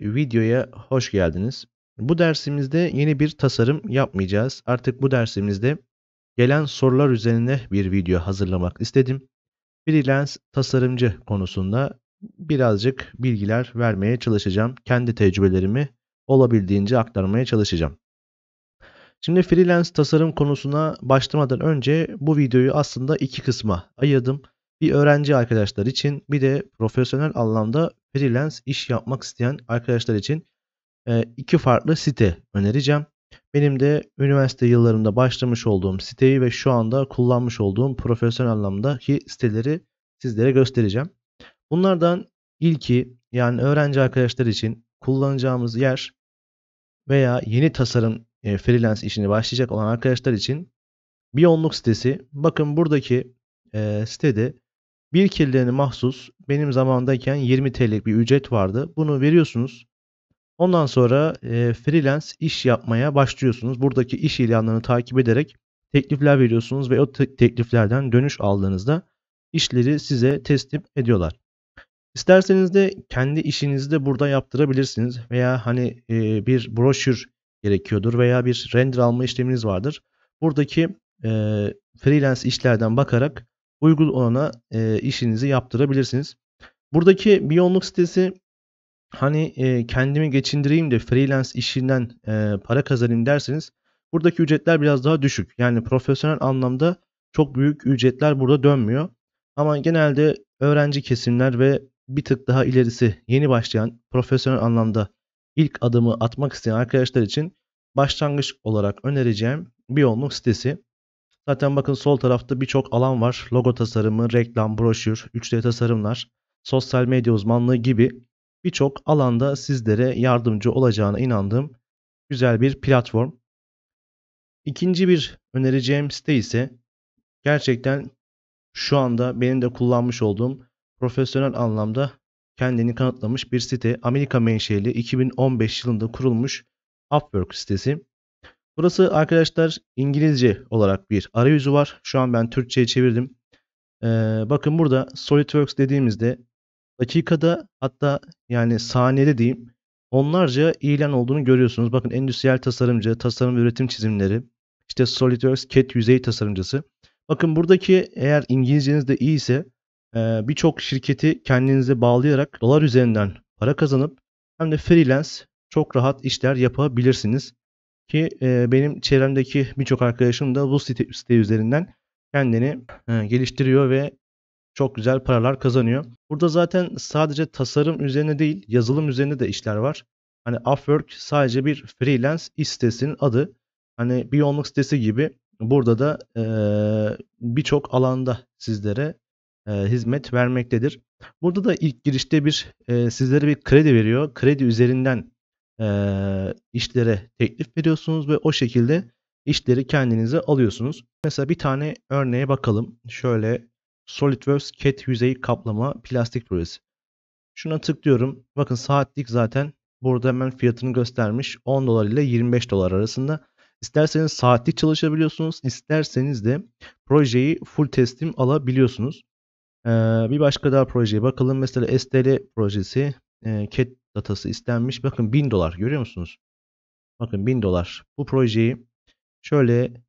bir videoya hoş geldiniz. Bu dersimizde yeni bir tasarım yapmayacağız. Artık bu dersimizde gelen sorular üzerine bir video hazırlamak istedim. Freelance tasarımcı konusunda birazcık bilgiler vermeye çalışacağım. Kendi tecrübelerimi olabildiğince aktarmaya çalışacağım. Şimdi freelance tasarım konusuna başlamadan önce bu videoyu aslında iki kısma ayırdım. Bir öğrenci arkadaşlar için bir de profesyonel anlamda freelance iş yapmak isteyen arkadaşlar için e, iki farklı site önereceğim. Benim de üniversite yıllarımda başlamış olduğum siteyi ve şu anda kullanmış olduğum profesyonel anlamdaki siteleri sizlere göstereceğim. Bunlardan ilki yani öğrenci arkadaşlar için kullanacağımız yer veya yeni tasarım e, freelance işini başlayacak olan arkadaşlar için bir onluk sitesi. Bakın buradaki e, sitede bir kirliliğine mahsus benim zamandayken 20 TL'lik bir ücret vardı. Bunu veriyorsunuz. Ondan sonra e, freelance iş yapmaya başlıyorsunuz. Buradaki iş ilanlarını takip ederek teklifler veriyorsunuz ve o te- tekliflerden dönüş aldığınızda işleri size teslim ediyorlar. İsterseniz de kendi işinizi de burada yaptırabilirsiniz veya hani e, bir broşür gerekiyordur veya bir render alma işleminiz vardır. Buradaki e, freelance işlerden bakarak uygun olana e, işinizi yaptırabilirsiniz. Buradaki Biyonluk sitesi hani e, kendimi geçindireyim de freelance işinden e, para kazanayım derseniz buradaki ücretler biraz daha düşük. Yani profesyonel anlamda çok büyük ücretler burada dönmüyor. Ama genelde öğrenci kesimler ve bir tık daha ilerisi yeni başlayan profesyonel anlamda ilk adımı atmak isteyen arkadaşlar için başlangıç olarak önereceğim Biyonluk sitesi. Zaten bakın sol tarafta birçok alan var. Logo tasarımı, reklam, broşür, 3D tasarımlar, sosyal medya uzmanlığı gibi birçok alanda sizlere yardımcı olacağına inandığım güzel bir platform. İkinci bir önereceğim site ise gerçekten şu anda benim de kullanmış olduğum profesyonel anlamda kendini kanıtlamış bir site. Amerika menşeli 2015 yılında kurulmuş Upwork sitesi. Burası arkadaşlar İngilizce olarak bir arayüzü var. Şu an ben Türkçe'ye çevirdim. Ee, bakın burada SolidWorks dediğimizde dakikada hatta yani saniyede diyeyim onlarca ilan olduğunu görüyorsunuz. Bakın endüstriyel tasarımcı, tasarım ve üretim çizimleri, işte SolidWorks CAD yüzey tasarımcısı. Bakın buradaki eğer İngilizceniz de iyi ise e, birçok şirketi kendinize bağlayarak dolar üzerinden para kazanıp hem de freelance çok rahat işler yapabilirsiniz. Ki e, benim çevremdeki birçok arkadaşım da bu site, site üzerinden kendini e, geliştiriyor ve çok güzel paralar kazanıyor. Burada zaten sadece tasarım üzerine değil yazılım üzerine de işler var. Hani Upwork sadece bir freelance iş sitesinin adı. Hani bir yoğunluk sitesi gibi burada da e, birçok alanda sizlere e, hizmet vermektedir. Burada da ilk girişte bir e, sizlere bir kredi veriyor. Kredi üzerinden e, işlere teklif veriyorsunuz ve o şekilde işleri kendinize alıyorsunuz. Mesela bir tane örneğe bakalım. Şöyle SolidWorks CAD yüzey kaplama plastik projesi. Şuna tıklıyorum. Bakın saatlik zaten burada hemen fiyatını göstermiş. 10 dolar ile 25 dolar arasında. İsterseniz saatlik çalışabiliyorsunuz. isterseniz de projeyi full teslim alabiliyorsunuz. Ee, bir başka daha projeye bakalım. Mesela STL projesi. E, CAD datası istenmiş. Bakın 1000 dolar görüyor musunuz? Bakın 1000 dolar. Bu projeyi şöyle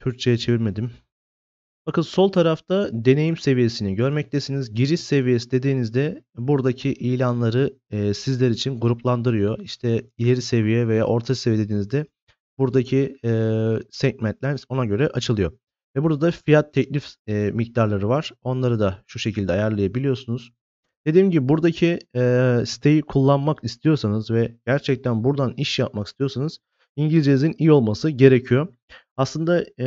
Türkçe'ye çevirmedim. Bakın sol tarafta deneyim seviyesini görmektesiniz. Giriş seviyesi dediğinizde buradaki ilanları e, sizler için gruplandırıyor. İşte ileri seviye veya orta seviye dediğinizde buradaki e, segmentler ona göre açılıyor. Ve burada da fiyat teklif e, miktarları var. Onları da şu şekilde ayarlayabiliyorsunuz. Dediğim gibi buradaki e, siteyi kullanmak istiyorsanız ve gerçekten buradan iş yapmak istiyorsanız İngilizcenizin iyi olması gerekiyor. Aslında e,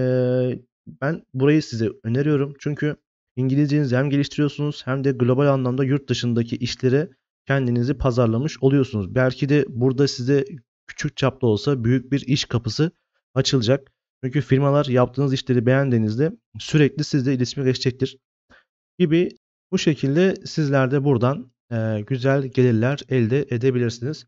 ben burayı size öneriyorum. Çünkü İngilizcenizi hem geliştiriyorsunuz hem de global anlamda yurt dışındaki işlere kendinizi pazarlamış oluyorsunuz. Belki de burada size küçük çaplı olsa büyük bir iş kapısı açılacak. Çünkü firmalar yaptığınız işleri beğendiğinizde sürekli sizle iletişime geçecektir gibi bu şekilde sizler de buradan e, güzel gelirler elde edebilirsiniz.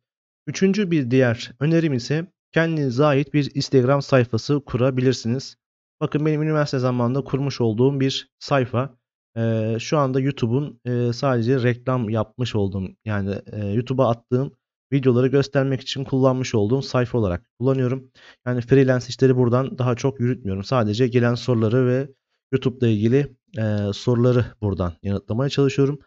Üçüncü bir diğer önerim ise kendinize ait bir Instagram sayfası kurabilirsiniz. Bakın benim üniversite zamanında kurmuş olduğum bir sayfa. E, şu anda YouTube'un e, sadece reklam yapmış olduğum yani e, YouTube'a attığım videoları göstermek için kullanmış olduğum sayfa olarak kullanıyorum. Yani freelance işleri buradan daha çok yürütmüyorum. Sadece gelen soruları ve YouTube'la ilgili e, soruları buradan yanıtlamaya çalışıyorum.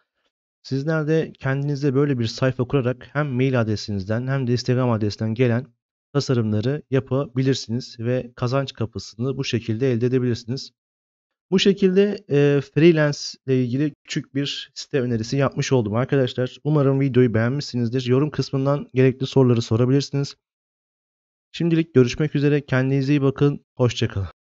Sizler de kendinize böyle bir sayfa kurarak hem mail adresinizden hem de Instagram adresinden gelen tasarımları yapabilirsiniz ve kazanç kapısını bu şekilde elde edebilirsiniz. Bu şekilde e, freelance ile ilgili küçük bir site önerisi yapmış oldum arkadaşlar. Umarım videoyu beğenmişsinizdir. Yorum kısmından gerekli soruları sorabilirsiniz. Şimdilik görüşmek üzere. Kendinize iyi bakın. Hoşçakalın.